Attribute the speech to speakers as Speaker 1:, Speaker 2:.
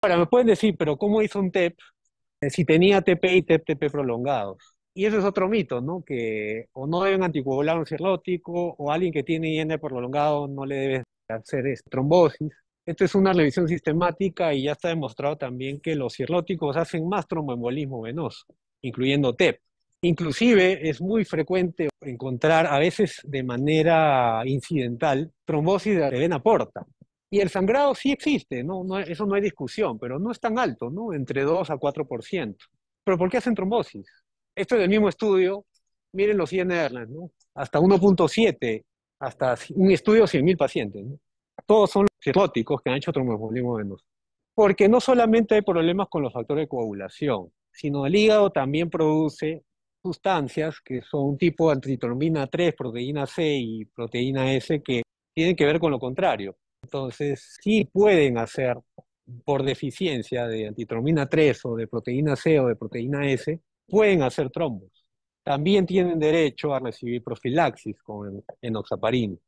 Speaker 1: Ahora, me pueden decir, pero ¿cómo hizo un TEP eh, si tenía TP y TEP-TP prolongados? Y eso es otro mito, ¿no? Que o no deben anticoagular un cirrótico, o alguien que tiene IN prolongado no le debe hacer este, trombosis. Esto es una revisión sistemática y ya está demostrado también que los cirlóticos hacen más tromboembolismo venoso, incluyendo TEP. Inclusive es muy frecuente encontrar, a veces de manera incidental, trombosis de vena porta. Y el sangrado sí existe, ¿no? eso no hay discusión, pero no es tan alto, ¿no? entre 2 a 4%. ¿Pero por qué hacen trombosis? Esto es del mismo estudio, miren los INR, ¿no? hasta 1.7, hasta un estudio de 100.000 pacientes. Todos son cirróticos que han hecho tromboembolismo venoso. Porque no solamente hay problemas con los factores de coagulación, sino el hígado también produce sustancias que son tipo antitrombina 3, proteína C y proteína S que tienen que ver con lo contrario entonces, sí pueden hacer por deficiencia de antitromina 3 o de proteína C o de proteína S, pueden hacer trombos. También tienen derecho a recibir profilaxis con enoxaparina.